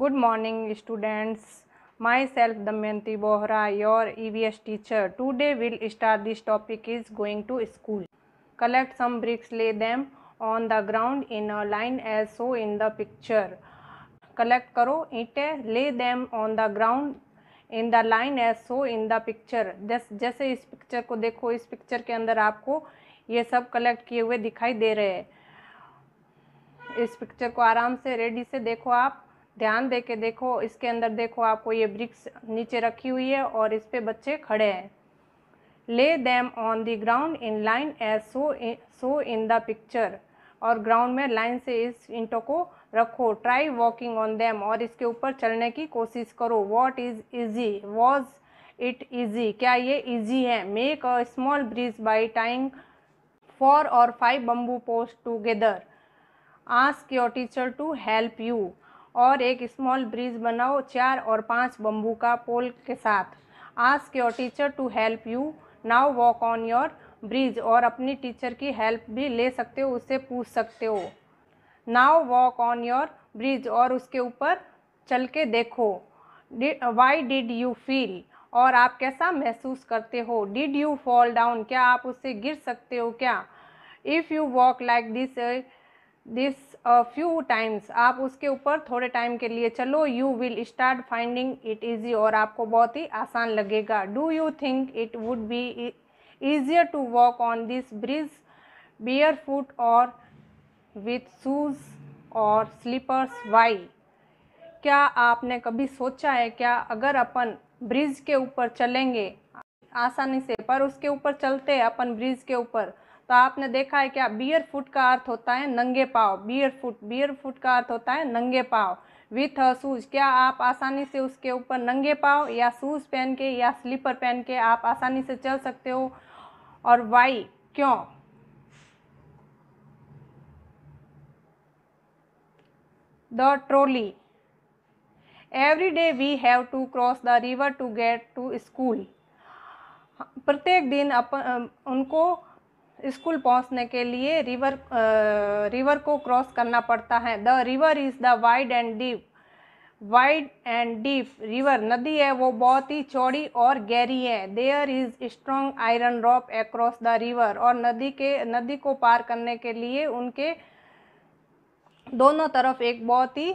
good morning students myself Damayanti Bohra your E V S teacher today will start this topic is going to school collect some bricks lay them on the ground in a line as show in the picture collect करो ईंटें lay them on the ground in the line as show in the picture जैसे इस picture को देखो इस picture के अंदर आपको ये सब कलेक्ट किए हुए दिखाई दे रहे हैं इस पिक्चर को आराम से रेडी से देखो आप ध्यान दे के देखो इसके अंदर देखो आपको ये ब्रिक्स नीचे रखी हुई है और इस पर बच्चे खड़े हैं lay them on the ground in line as so so in the picture और ग्राउंड में लाइन से इस इंटो को रखो ट्राई वॉकिंग ऑन देम और इसके ऊपर चलने की कोशिश करो what is easy was it easy क्या ये ईजी है make a small bridge by tying four or five bamboo post together ask your teacher to help you और एक स्मॉल ब्रिज बनाओ चार और पांच बम्बू का पोल के साथ ask your teacher to help you now walk on your bridge और अपनी टीचर की हेल्प भी ले सकते हो उससे पूछ सकते हो now walk on your bridge और उसके ऊपर चल के देखो वाई डिड यू फील और आप कैसा महसूस करते हो डिड यू फॉल डाउन क्या आप उससे गिर सकते हो क्या if you walk like this this few times आप उसके ऊपर थोड़े टाइम के लिए चलो you will start finding it easy और आपको बहुत ही आसान लगेगा do you think it would be easier to walk on this bridge barefoot or with shoes or slippers why क्या आपने कभी सोचा है क्या अगर अपन ब्रिज के ऊपर चलेंगे आसानी से पर उसके ऊपर चलते अपन ब्रिज के ऊपर तो आपने देखा है क्या बियर फुट का अर्थ होता है नंगे पाव बियर फुट बियर फुट का अर्थ होता है नंगे पाव विथ शूज क्या आप आसानी से उसके ऊपर नंगे पाव या शूज पहन के या स्लीपर पहन के आप आसानी से चल सकते हो और वाई क्यों the trolley every day we have to cross the river to get to school प्रत्येक दिन अपन उनको स्कूल पहुंचने के लिए रिवर रिवर को क्रॉस करना पड़ता है the river is the wide and deep wide and deep river नदी है वो बहुत ही चौड़ी और गहरी है there is strong iron rope across the river और नदी के नदी को पार करने के लिए उनके दोनों तरफ एक बहुत ही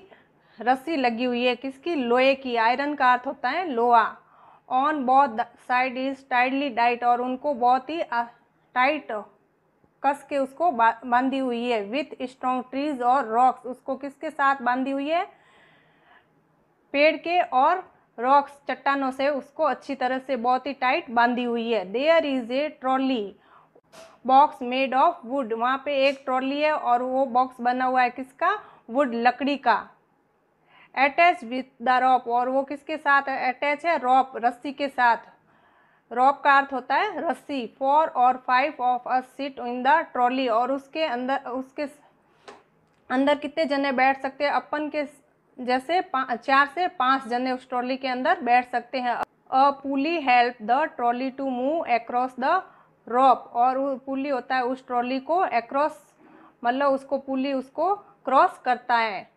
रस्सी लगी हुई है किसकी लोहे की आयरन का अर्थ होता है लोहा ऑन बहुत साइड इज टाइडली डाइट और उनको बहुत ही टाइट कस के उसको बांधी हुई है विथ स्ट्रॉन्ग ट्रीज और रॉक्स उसको किसके साथ बांधी हुई है पेड़ के और रॉक्स चट्टानों से उसको अच्छी तरह से बहुत ही टाइट बांधी हुई है there is a trolley box made of wood वहाँ पे एक ट्रॉली है और वो बॉक्स बना हुआ है किसका वुड लकड़ी का अटैच विथ द रॉप और वो किसके साथ अटैच है रॉप रस्सी के साथ रॉप का अर्थ होता है रस्सी four or five of a seat in the trolley और उसके अंदर उसके अंदर कितने जने बैठ सकते हैं अपन के जैसे चार से पाँच जने उस ट्रॉली के अंदर बैठ सकते हैं a pulley help the trolley to move across the rope और पुली होता है उस ट्रॉली को एक्रॉस मतलब उसको पुली उसको क्रॉस करता है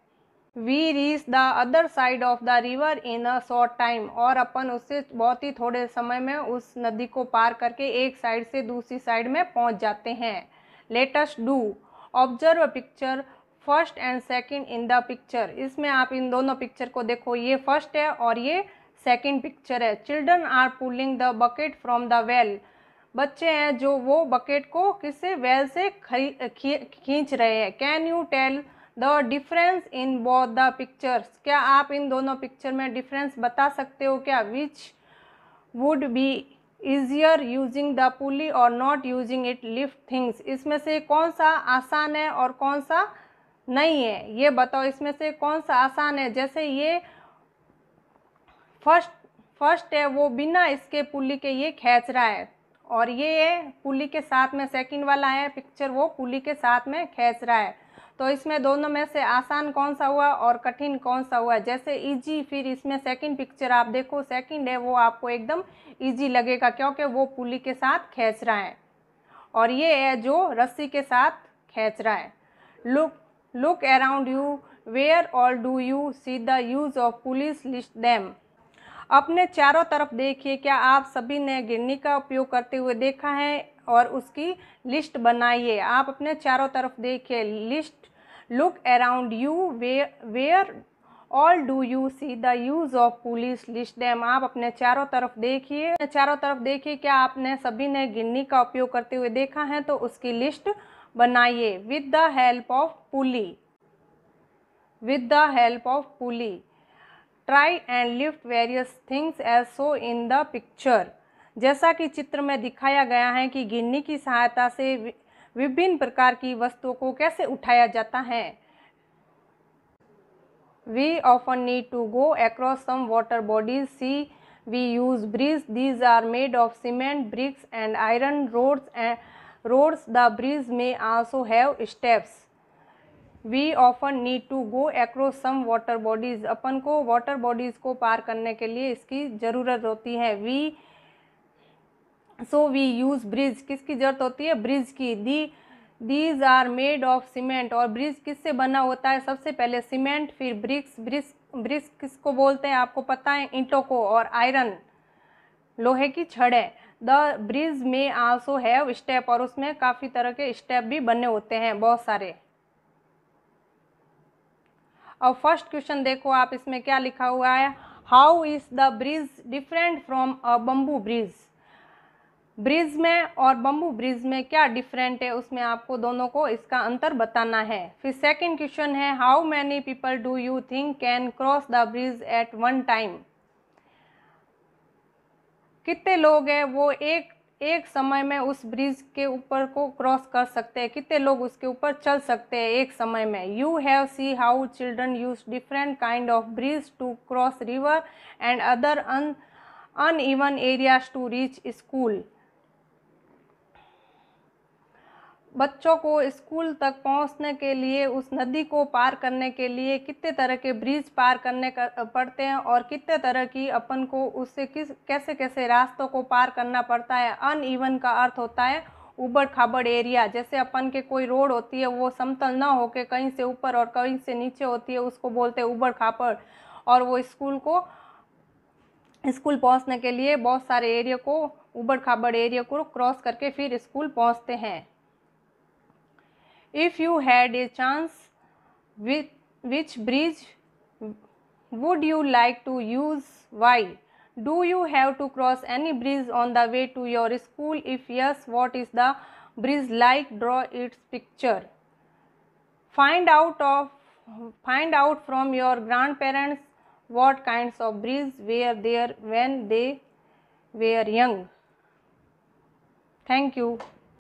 we reach the other side of the river in a short time और अपन उससे बहुत ही थोड़े समय में उस नदी को पार करके एक साइड से दूसरी साइड में पहुंच जाते हैं let's do observe a picture first and second in the picture इसमें आप इन दोनों पिक्चर को देखो ये फर्स्ट है और ये सेकंड पिक्चर है children are pulling the bucket from the well बच्चे हैं जो वो बकेट को किससे वेल से खींच रहे हैं can you tell the difference in both the pictures क्या आप इन दोनों पिक्चर में डिफरेंस बता सकते हो क्या which would be easier using the pulley or not using it lift things इसमें से कौन सा आसान है और कौन सा नहीं है ये बताओ इसमें से कौन सा आसान है जैसे ये फर्स्ट फर्स्ट है वो बिना इसके पुली के ये खींच रहा है और ये पुली के साथ में सेकंड वाला है पिक्चर वो पुली के साथ में खींच रहा है तो इसमें दोनों में से आसान कौन सा हुआ और कठिन कौन सा हुआ जैसे इजी फिर इसमें सेकंड पिक्चर आप देखो सेकंड है वो आपको एकदम इजी लगेगा क्योंकि वो पुली के साथ खींच रहा है और ये है जो रस्सी के साथ खींच रहा है look look around you where और do you see the use of pulleys list them अपने चारों तरफ देखिए क्या आप सभी ने गिरनी का उपयोग करते हुए देखा है और उसकी लिस्ट बनाइए आप अपने चारों तरफ देखिए list look around you where where all do you see the use of pulleys list them आप अपने चारों तरफ देखिए चारों तरफ देखिए क्या आपने सभी ने गिन्नी का उपयोग करते हुए देखा है तो उसकी लिस्ट बनाइए with the help of pulley with the help of pulley try and lift various things as so in the picture जैसा कि चित्र में दिखाया गया है कि गिन्नी की सहायता से विभिन्न प्रकार की वस्तुओं को कैसे उठाया जाता है we often need to go across some water bodies see we use bridge these are made of cement bricks and iron rods and rods the bridge में also have steps we often need to go across some water bodies अपन को water bodies को पार करने के लिए इसकी ज़रूरत होती है we so we use bridge किसकी ज़रूरत होती है ब्रिज की the these are made of cement और ब्रिज किससे बना होता है सबसे पहले सीमेंट फिर ब्रिक्स ब्रिक्स ब्रिक्स किसको बोलते हैं आपको पता है ईंटों को और आयरन लोहे की छड़ें द ब्रिज में आल्सो है स्टेप और उसमें काफ़ी तरह के स्टेप भी बने होते हैं बहुत सारे और फर्स्ट क्वेश्चन देखो आप इसमें क्या लिखा हुआ है how is the bridge different from a bamboo bridge bridge में और बम्बू ब्रिज में क्या डिफरेंट है उसमें आपको दोनों को इसका अंतर बताना है फिर सेकंड क्वेश्चन है how many people do you think can cross the bridge at one time कितने लोग हैं वो एक एक समय में उस ब्रिज के ऊपर को क्रॉस कर सकते हैं कितने लोग उसके ऊपर चल सकते हैं एक समय में you have see how children use different kind of bridge to cross river and other un uneven areas to reach school बच्चों को स्कूल तक पहुंचने के लिए उस नदी को पार करने के लिए कितने तरह के ब्रिज पार करने कर, पड़ते हैं और कितने तरह की अपन को उससे किस कैसे कैसे रास्तों को पार करना पड़ता है अन ईवन का अर्थ होता है उबड़ खाबड़ एरिया जैसे अपन के कोई रोड होती है वो समतल ना होके कहीं से ऊपर और कहीं से नीचे होती है उसको बोलते हैं उबड़ खाबड़ और वो स्कूल को स्कूल पहुँचने के लिए बहुत सारे एरिया को उबड़ खाबड़ एरिया को क्रॉस करके फिर स्कूल पहुँचते हैं if you had a chance with which bridge would you like to use why do you have to cross any bridge on the way to your school if yes what is the bridge like draw its picture find out of find out from your grandparents what kinds of bridges were there when they were young thank you